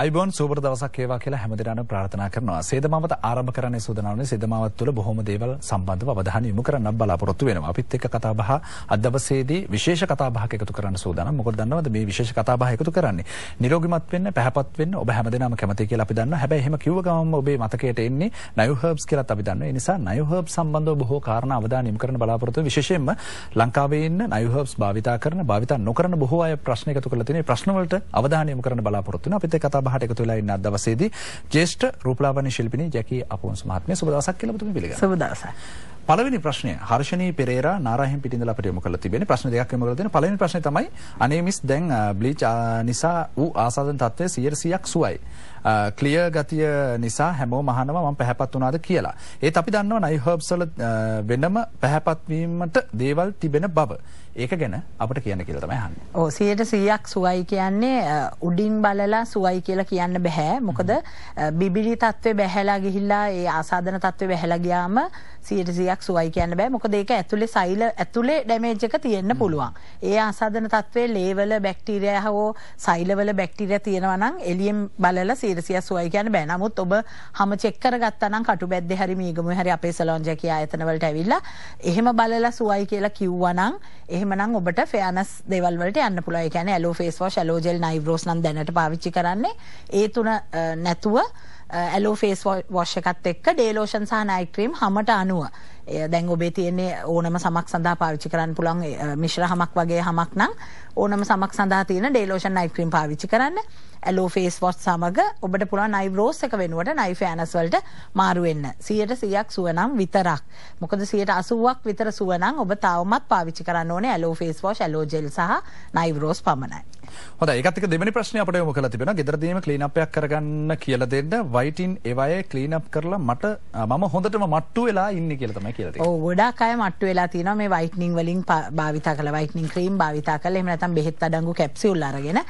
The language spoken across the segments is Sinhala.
අයිබෝන් සූපර දවසක් ඒවා කියලා හැමදිරන ප්‍රාර්ථනා කරනවා සේදමාවත ආරභ කරන්න සූදනාවන සේදමාවත් තුළ බොහොම දේවල් සම්බන්ධ අවධාන යමු කරන්න බලාපොරොත්තු වෙනවා අපිත් එක් කතාබහ අදවසේදී විශේෂ කතාභාක එකතු කරන්න සූදාන මොකද දන්නවද මේ විශේෂ කතාබහ එකතු කරන්නේ නිරෝගිමත් වෙන්න පැහැපත් වෙන්න ඔබ හැමදෙනාම කැමති කියලා අපි දන්නවා හැබැයි එහෙම කිව්ව ගමන් ඔබේ මතකයට එන්නේ නයු හර්බ්ස් කියලා අපි දන්නවා ඒ නිසා නයු හර්බ් සම්බන්ධව බොහෝ කාරණා අවධානය යොමු කරන්න බලාපොරොත්තු විශේෂයෙන්ම ලංකාවේ ඉන්න නයු හර්බ්ස් භාවිතා කරන භාවිතා නොකරන බොහෝ අය ප්‍රශ්න එකතු කරලා තියෙනවා ප්‍රශ්න වලට අවධානය යොමු කරන්න බලාපොරොත්තු වෙනවා අපිත් එක් කතා සභාවට එකතු වෙලා ඉන්න අද දවසේදී ජ්‍යෙෂ්ඨ රූපලාවන්‍ය ශිල්පිනී ජැකී අපොන්ස් මහත්මිය සුබ දවසක් කියලා ඔබතුමී පිළිගන්නවා. සුබ දවසක්. පළවෙනි ප්‍රශ්නය හර්ෂණී පෙරේරා නාරාහෙන් පිටින්දලා අපිට යොමු කරලා තිබෙන ප්‍රශ්න දෙකක් යොමු කරලා තියෙන පළවෙනි ප්‍රශ්නේ තමයි අනේ මිස් දැන් බ්ලීච් නිසා ඌ ආසාදන තත්ත්වය 100%ක් සුවයි. ක්ලියර් ගතිය නිසා හැමෝම අහනවා මම පැහැපත් වුණාද කියලා. ඒත් අපි දන්නවා නයි හර්බ්ස් වල වෙනම පැහැපත් වීමට දේවල් තිබෙන බව. ඒක ගැන අපට කියන්න කියලා තමයි අහන්නේ. ඔව් 100%ක් සුවයි කියන්නේ උඩින් බලලා සුවයි කියලා කියන්න බෑ. මොකද බිබිලි තත්ත්වේ බැහැලා ගිහිල්ලා ඒ ආසාදන තත්ත්වේ බැහැලා ගියාම 100% දෙයක් සුවයි කියන්න බෑ මොකද ඒක ඇතුලේ සෛල ඇතුලේ ඩැමේජ් එක තියෙන්න පුළුවන්. ඒ ආසාදන තත්ත්වයේ ලේවල බැක්ටීරියා හෝ සෛලවල බැක්ටීරියා තියෙනවා නම් එළියෙන් බලලා 100 සුවයි කියන්න බෑ. නමුත් ඔබ හැම චෙක් කරගත්තා නම් කටුබැද්දේ හරි මීගමුවේ හරි අපේ සලෝන් ජැකී ආයතන වලට ඇවිල්ලා එහෙම බලලා සුවයි කියලා කිව්වනම් එහෙමනම් ඔබට ෆෙයනස් දේවල් වලට යන්න පුළුවන්. ඒ කියන්නේ aloe face wash, aloe gel, නයිව්‍රෝස් නම් දැනට පාවිච්චි කරන්නේ ඒ තුන නැතුව ඇලෝ ෆේස් වෝෂ් එකත් එක්ක ඩේලෝෂන් සහ නයිට්‍රීම් හමට අනුව එය දැන් ඔබේ තියෙන්නේ ඕනම සමක් සඳහා පාවිච්චි කරන්න පුළන් මිශ්‍ර හමක් වගේ හමක් නම් ඕනම සමක් සඳහා තියෙන ඩේලෝෂන් නයිට්‍රීම් පාවිච්චි කරන්න ඇලෝ ෆේස් වොට් සමඟ ඔබට පුළුවන් නයිබ්‍රෝස් එක වෙනුවට නයි ෑනස්වලට මාරුවෙන්න සියයට සියක් සුවනම් විතරක් මොකද සියට අසුවක් විතර සුවනම් ඔබ තවමත් පාවිච්චි කරන්න ඕනේ ඇලෝ ෆේස් වෝෂ් ඇලෝජෙල් සහ නයිබ්‍රෝස් පමණයි හොඳ එකතික දෙමනි ප්‍රශ්නය අපට යොමු කළ තිබෙන ගෙදරදීම ක්ලීනපයක් කරගන්න කියල දෙන්න වයිටන් ඒවය ක්ලීනප් කරලා මට මම හොඳටම මට්ටු වෙලා ඉන්න කියලතම කියල ගොඩක් අය මට්ටු වෙලා තින මේ වයිටනිං වලින් භාවිත කල වයිටනිින් ක්‍රීම් භාවිත කල එමනතම් බෙත් අඩංගු කැප්සිුල්ලරගෙන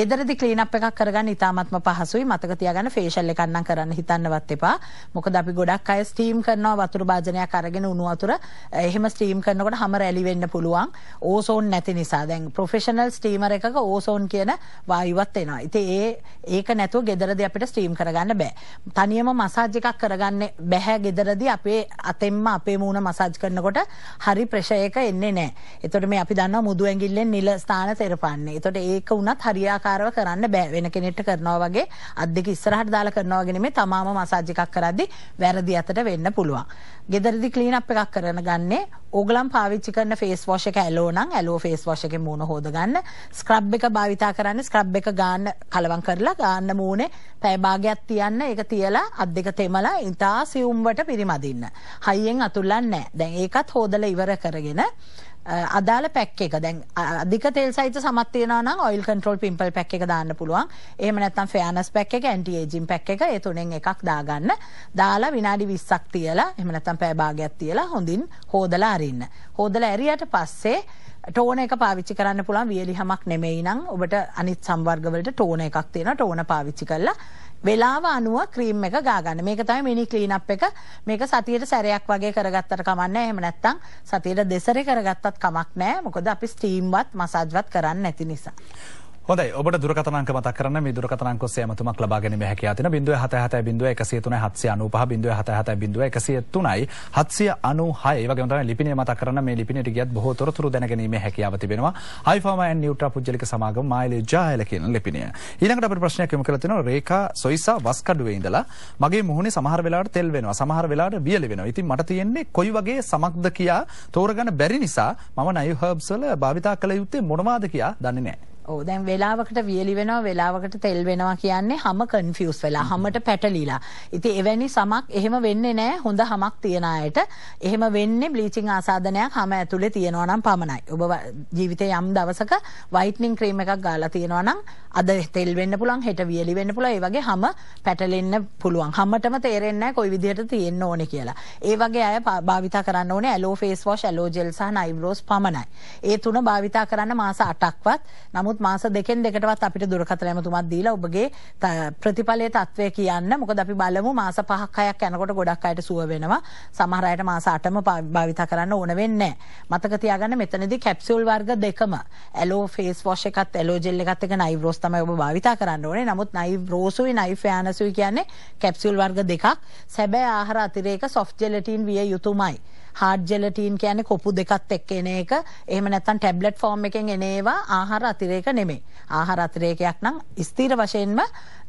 ගෙදරදි ක්ලීනප් එකක් කරගන්න ඉතාමත්ම පහසුයි මතකතියගන්න ෆේශල්ල කන්න කරන්න හිතන්නවත් එපා මොක අපි ගොඩක් අය ස්ටීම් කරනවා වතුර භාජනය කරගෙන උුණු අතුර එහෙම ස්ටීම් කරනකට හම රැලිවෙන්න පුළුවන් ඕසෝන් නැති නිසා දැන් ප්‍රොෆෙෂනල් ස්ටීමර එක ඕ ඕසෝන් කියන වායුවත් එනවා. ඉතින් ඒ ඒක නැතුව ගෙදරදී අපිට ස්ටීම් කරගන්න බෑ. තනියම මසාජ් එකක් කරගන්න බෑ ගෙදරදී අපේ අතෙන්ම අපේ මූණ මසාජ් කරනකොට හරි ප්‍රෙෂර් එක එන්නේ නැහැ. ඒතකොට මේ අපි දන්නවා මුදු ඇඟිල්ලෙන් නිල ස්ථාන තෙරපන්නේ. ඒතකොට ඒක උනත් හරියාකාරව කරන්න බෑ. වෙන කෙනෙක්ට කරනවා වගේ අත් දෙක ඉස්සරහට දාලා කරනවා වගේ නෙමෙයි තමාම මසාජ් එකක් කරද්දී වැරදි අතට වෙන්න පුළුවන්. ගෙදරදි ක්ලීනප් එකක් කරන ගන්නේ ඕගලම් පාවිච්චි කරන ෆේස් වෝෂ් එක ඇලෝ නම් ඇලෝ ෆේස් වෝෂ් එකේ මූණ හොද ගන්න ස්ක්‍රබ් එක භාවිතා කරන්න ස්ක්‍රබ් එක ගන්න කලවම් කරලා ගන්න මූණේ පැය භාගයක් තියන්න ඒක තියලා අත් දෙක තෙමලා ඉතා සියුම්වට පිරිමදින්න හයියෙන් අතුල්ලන්නේ නැහැ දැන් ඒකත් හොදලා ඉවර කරගෙන අදාළ පැක් එක දැන් අධික තෙල් සහිත සමත් තියෙනවා නම් ඔයිල් කන්ට්‍රෝල් පිම්පල් පැක් එක දාන්න පුළුවන්. එහෙම නැත්නම් ෆෙයානස් පැක් එක ඇන්ටි ඒජින් පැක් එක ඒ තුනෙන් එකක් දාගන්න. දාලා විනාඩි 20ක් තියලා එහෙම නැත්නම් පැය භාගයක් තියලා හොඳින් හොදලා අරින්න. හොදලා ඇරියට පස්සේ ටෝන එක පාවිච්චි කරන්න පුළුවන් වියලි හමක් නෙමෙයි නම් ඔබට අනිත් සම්වර්ගවලට ටෝන එකක් තියෙනවා ටෝන පාවිච්චි කරලා වෙලාව අනුව ක්‍රීම් එක ගාගන්න මේක තයි මිනි කලීනප් එක මේක සතියට සැරයක් වගේ කරගත්තට කමන්න එහම නැත්තං සතියට දෙසර කරගත්තත් කමක් නෑ මොකද අපි ස්ටීම්වත් මසාජවත් කරන්න ඇති නිසා. හොඳ ඔබට දුරකතනක මතකරන දුරකතනක සෑමතුමක් ලබාගෙන හැකයාතින බිඳුව හත හත බිඳුව එකසේතුන හත්සය අනු පහ බිඳුව හත හත බිඳුව එකසිය තුනයි හත්සිය අනු හයවගම ලිපින මතකරන මේ ලිපිනට ගියත් බොහෝතොරතුර දැනීම හැකියාව තිබෙනවා හයිෆම නිියට පුද්ලික සමාග මයිල ජායලකන ලිපිනිය ඊනකට ප්‍රශ්නයකම කරතින රේක සොයිසා වස්කඩුවේ ඉඳලා මගේ මුහුණ සමහර වෙලාට තෙල් වෙන සමහර වෙලාට වියල වෙන ඉතින් මට තියෙන්නේ කොයි වගේ සමක්ද කියා තෝරගන බැරි නිසා මම නයු හබ්සල භාවිතා කළ යුත්තේ මොනවාද කියා දන්නේ නෑ. ඕ දැන් වෙලාවකට වියලි වෙනවා වෙලාවකට තෙල් වෙනවා කියන්නේ හම කන්ෆියස් වෙලා හමට පැටලීලා. ඉති එවැනි සමක් එහෙම වෙන්නේ නෑ හොඳ හමක් තියෙන අයට එහෙම වෙන්නේ බ්ලීචිං ආසාධනයක් හම ඇතුළේ තියෙනවා නම් පමණයි. ඔබ ජීවිතය යම් දවසක වයිට්නිං ක්‍රීම එකක් ගාලා තියෙනවා නම් අද තෙල් වෙන්න පුළන් හෙට වියලි වෙන්න පුළ ඒ වගේ හම පැටලෙන්න පුළුවන් හමටම තේරෙන්න කොයි විදිහට තියෙන්න ඕන කියලා. ඒ වගේ අය භාවිතා කරන්න ඕනේ ඇලෝ ෆේස් වෝෂ් ඇලෝජෙල්සාහ නයිබරෝස් පමණයි. ඒ තුන භාවිතා කරන්න මාස අටක්වත් නමුත් නමුත් මාස දෙකෙන් දෙකටවත් අපිට දුරකථන ඇමතුමක් දීලා ඔබගේ ප්‍රතිඵලයේ තත්ත්වය කියන්න. මොකද අපි බලමු මාස 5ක් 6ක් යනකොට ගොඩක් අයට සුව වෙනවා. සමහර අයට මාස 8ම භාවිත කරන්න ඕන වෙන්නේ මතක තියාගන්න මෙතනදී කැප්සියුල් වර්ග දෙකම ඇලෝ ෆේස් වොෂ් එකත් ඇලෝ ජෙල් එකත් එක නයිව් රෝස් තමයි ඔබ භාවිත කරන්න ඕනේ. නමුත් නයිව් රෝසුයි නයිව් ෆෑනසුයි කියන්නේ කැප්සියුල් වර්ග දෙකක්. සැබෑ ආහාර අතිරේක සොෆ්ට් ජෙලටින් විය යුතුමයි. හාඩ් ජෙලටීන් කියන්නේ කොපු දෙකත් එක් එන එක එහෙම නැත්තම් ටැබ්ලට් ෆෝම් එකෙන් එන ඒවා ආහාර අතිරේක නෙමෙයි. ආහාර අතිරේකයක් නම් ස්ථීර වශයෙන්ම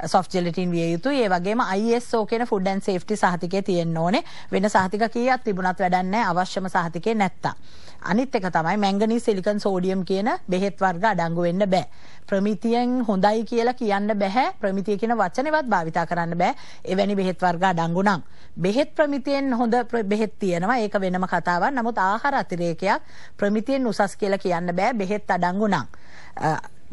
සොෆ්ට් ජෙලටීන් විය යුතුයි. ඒ වගේම ISO කියන ෆුඩ් ඇන්ඩ් සේෆ්ටි සහතිකය තියෙන්න ඕනේ. වෙන සහතික කීයක් තිබුණත් වැඩක් නැහැ අවශ්‍යම සහතිකේ නැත්තම්. අනිත් එක තමයි මැංගනී සිලිකන් සෝඩියම් කියන බෙහෙත් වර්ග අඩංගු වෙන්න බෑ. ප්‍රමිතියෙන් හොඳයි කියලා කියන්න බැහැ ප්‍රමිතිය කියන වචනවත් භාවිතා කරන්න බෑ එවැනි බෙහෙත් වර්ග අඩංගුනම්. බෙහෙත් ප්‍රමිතියෙන් හොඳ බෙහෙත් තියෙනවා ඒක වෙනම කතාවක්. නමුත් ආහාර අතිරේකයක් ප්‍රමිතියෙන් උසස් කියලා කියන්න බෑ බෙහෙත් අඩංගුනම්.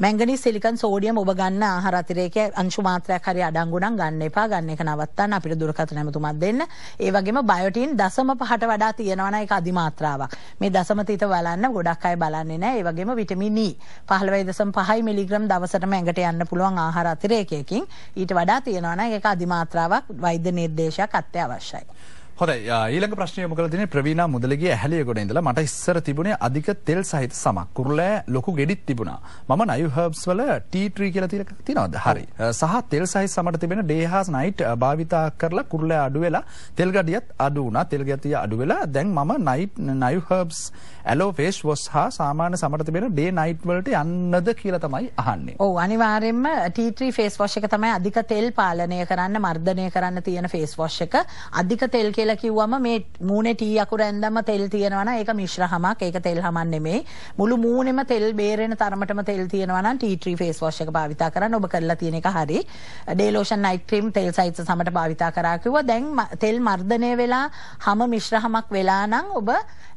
මැංගනි සිලිකන් සෝඩියම් ඔබ ගන්න ආහාර අතිරේක අංශු මාත්‍රයක් හරි අඩංගු නම් ගන්න එපා ගන්න එක නවත්තන්න අපිට දුරකථන ඇමතුමක් දෙන්න. ඒ වගේම බයෝටින් 0.5ට වඩා තියෙනවා නම් ඒක අධි මාත්‍රාවක්. මේ දශම තිත බලන්න ගොඩක් අය බලන්නේ නැහැ. ඒ වගේම විටමින් E 15.5 මිලිග්‍රෑම් දවසටම ඇඟට යන්න පුළුවන් ආහාර අතිරේකයකින් ඊට වඩා තියෙනවා නම් ඒක අධි මාත්‍රාවක් වෛද්‍ය නිර්දේශයක් අත්‍යවශ්‍යයි. හොඳයි ඊළඟ ප්‍රශ්නය යොමු කරලා තියෙන්නේ ප්‍රවීණා මුදලගේ ඇහැලිය ගොඩ ඉඳලා මට ඉස්සර තිබුණේ අධික තෙල් සහිත සමක් කුරුලෑ ලොකු ගෙඩිත් තිබුණා මම නයු හර්බ්ස් වල ටී ට්‍රී කියලා තියෙන තියනවාද හරි සහ තෙල් සහිත සමට තිබෙන ඩේ හාස් නයිට් භාවිතා කරලා කුරුලෑ අඩු වෙලා තෙල් ගඩියත් අඩු වුණා තෙල් ගතිය අඩු වෙලා දැන් මම නයිට් නයු හර්බ්ස් ඇලෝ ෆේස් වොස් හා සාමාන්‍ය සමට තිබෙන ඩේ නයිට් වලට යන්නද කියලා තමයි අහන්නේ ඔව් අනිවාර්යෙන්ම ටී ට්‍රී ෆේස් වොෂ් එක තමයි අධික තෙල් පාලනය කරන්න මර්ධනය කරන්න තියෙන ෆේස් වොෂ් එක අධික තෙල් කියලා කිව්වම මේ මූණේ ටී අකුර ඇඳන්ම තෙල් තියෙනවා නම් ඒක මිශ්‍ර හමක් ඒක තෙල් හමක් නෙමෙයි මුළු මූණෙම තෙල් බේරෙන තරමටම තෙල් තියෙනවා නම් ටී ට්‍රී ෆේස් වොෂ් එක භාවිතා කරන්න ඔබ කරලා තියෙන එක හරි ඩේ ලෝෂන් නයිට් ක්‍රීම් තෙල් සහිත සමට භාවිතා කරා කිව්වා දැන් තෙල් මර්ධනය වෙලා හම මිශ්‍ර හමක් වෙලා නම් ඔබ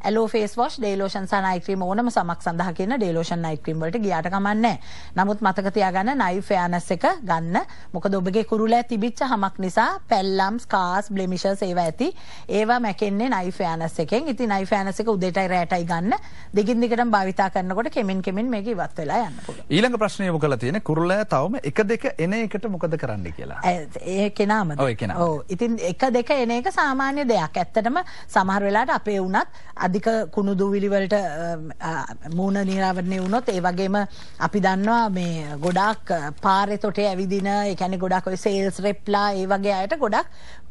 ඇලෝ ෆේස් වොෂ් ඩේලෝෂන් සහ නයිට් ක්‍රීම් ඕනම සමක් සඳහා කියන ඩේලෝෂන් නයිට් ක්‍රීම් වලට ගියාට කමන්නේ නමුත් මතක තියාගන්න නයිෆ් ෆෑනස් එක ගන්න. මොකද ඔබගේ කුරුලෑ තිබිච්ච හමක් නිසා පැල්ලම් ස්කාස් බ්ලෙමිෂස් ඒවා ඇති. ඒවා මැකෙන්නේ නයිෆ් ෆෑනස් එකෙන්. ඉතින් නයිෆ් ෆෑනස් එක උදේටයි රෑටයි ගන්න. දෙකින් දිගටම භාවිතා කරනකොට කෙමින් කෙමින් මේක ඉවත් වෙලා යන්න පුළුවන්. ඊළඟ ප්‍රශ්නය ඔබ කළා තියෙන්නේ කුරුලෑ තවම එක දෙක එන එකට මොකද කරන්න කියලා. ඒ කෙනාමද? ඔව් ඉතින් එක දෙක එන එක සාමාන්‍ය දෙයක්. ඇත්තටම සමහර වෙලාවට අපේ වුණත් අධික කුණුදු විලිවලට මූුණ නිරාවරණය වුණොත් ඒ වගේම අපි දන්නවා මේ ගොඩක් පාරෙ තොටේ ඇවිදින එකැන ගොඩක් ඔයි සේල්ස් රෙප්ලා ඒ වගේ අයට ගොඩක්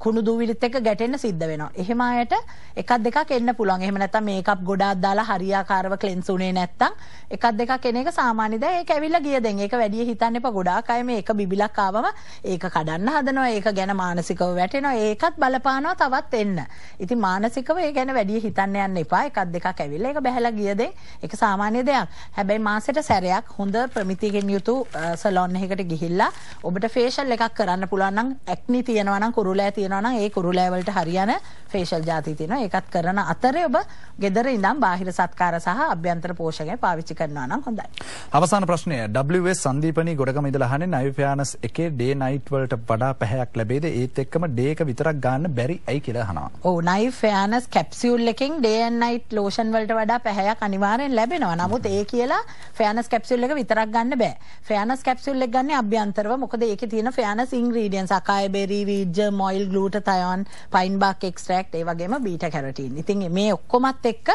කුණු දුවිලිත් එක ගැටෙන්න්න සිද්ධ වෙනවා. එහෙම අයට එකක් දෙකක් එන්න පුළන් එහම නැත මේකක් ගොඩාක් දාලා හරියාකාරව කලෙන්සුනේ නැත්තං එකක් දෙක කෙනෙක සාමානිද ඒ ඇවිල්ල ගිය දෙ ඒක වැඩිය හිතන්න එප ගොඩාකය මේ එක බිබිලක්කාවම ඒක කඩන්න හදනවා ඒක ගැන මානසිකව වැටෙනවා ඒකත් බලපානවා තවත් එන්න. ඉති මානසිකව ඒ ගැන වැඩිය හිතන්න යන්න එපා එකක් දෙකක් ඇවිල්ලා ඒක බැහැලා ගිය දේ ඒක සාමාන්‍ය දෙයක්. හැබැයි මාසෙට සැරයක් හොඳ ප්‍රමිතියකින් යුතු සලෝන් එකකට ගිහිල්ලා ඔබට ෆේෂල් එකක් කරන්න පුළුවන් නම් ඇක්නි තියෙනවා නම් කුරුලෑ තියෙනවා නම් ඒ කුරුලෑ වලට හරියන ෆේෂල් ಜಾති තියෙනවා. ඒකත් කරන අතරේ ඔබ ගෙදර ඉඳන් බාහිර සත්කාර සහ අභ්‍යන්තර පෝෂකය පාවිච්චි කරනවා නම් හොඳයි. අවසාන ප්‍රශ්නය WS සන්දීපනී ගොඩකම ඉඳලා අහන්නේ නයිෆයානස් එකේ ඩේ නයිට් වලට වඩා පැහැයක් ලැබේද ඒත් එක්කම ඩේක විතරක් ගන්න බැරි ඇයි කියලා අහනවා. ඔව් නයිෆයානස් කැප්සියුල් එකෙන් ඩේ නයිට් ලෝෂන් වලට වඩා පැහැයක් අනිවාරෙන් ලැබෙනවා නමුත් ඒ කියලා ෆෑනස් කැප්සුල් එක විතරක් ගන්න බෑ ෆෑනස් කැප්සුල් එක ගන්න අභ්‍යන්තරව මොකද ඒක තියෙන ෆෑනස් ඉංග්‍රීඩියන් සකාය බෙරි වීජ මොයිල් ගලූට තයන් පයින් බක් එක්ස්ට්‍රක්් ඒ වගේම බීට කැරටීන් ඉතින් මේ ඔක්කොමත් එක්ක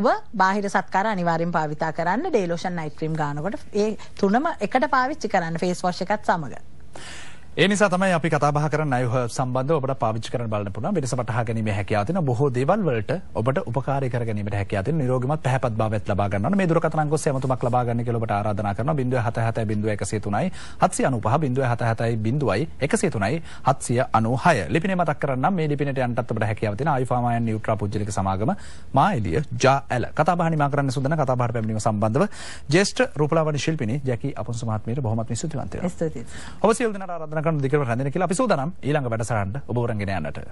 ඔබ බාහිර සත්කාර අනිවාරෙන් පාවිතා කරන්න ඩේලෝෂන් අයිට්‍රීම් ගානකොට ඒ තුනම එකට පාවිච්චි කරන්න ෆේස් වර්ෂකත් සමඟ. ඒනිසා තමයි අපි කතාබහ කර අයහ සම්බන්ධ ඔබට පාවිච් කර බලන්න පුන පිට සටහ ගැනීම හැකයාතින බොහෝ දේවල් වලට ඔබට උපකාර කරගීම හැකයාති නිරෝගම පැපත් බවත් ලබාගන්න මේ දුරකතනක සමතුමක් ලබාගන්න කලට ආරාධන කරන බිඳුව හත හැත බිඳුව එකසේ තුනයි හත්සිය අනු පහ බිඳුව හත හැතයි බිඳුවයි එකසේ තුනයි හත්සිය අනු හය ලිපින මතක් කරන්න මේ ලිපිනට අන්ටත්වට හැකයාවතින අයිෆාමය නිියුට පුද්ලික සමාගම මායිලිය ජා ඇල කතාබහනි මාකරන්න සුදන කතාබාර පැමිීම සම්බන්ධව ජේෂ්ට රපලාවන ශිල්පිනි ජැකි අපසමාත්මයට බොමත් සුතිවන්තය ඔබ සිල්දන ආරධන කන දෙකර හඳන කියලා අපි සූදානම් ඊළඟ වැඩසටහනට ඔබ වරගෙන යන්නට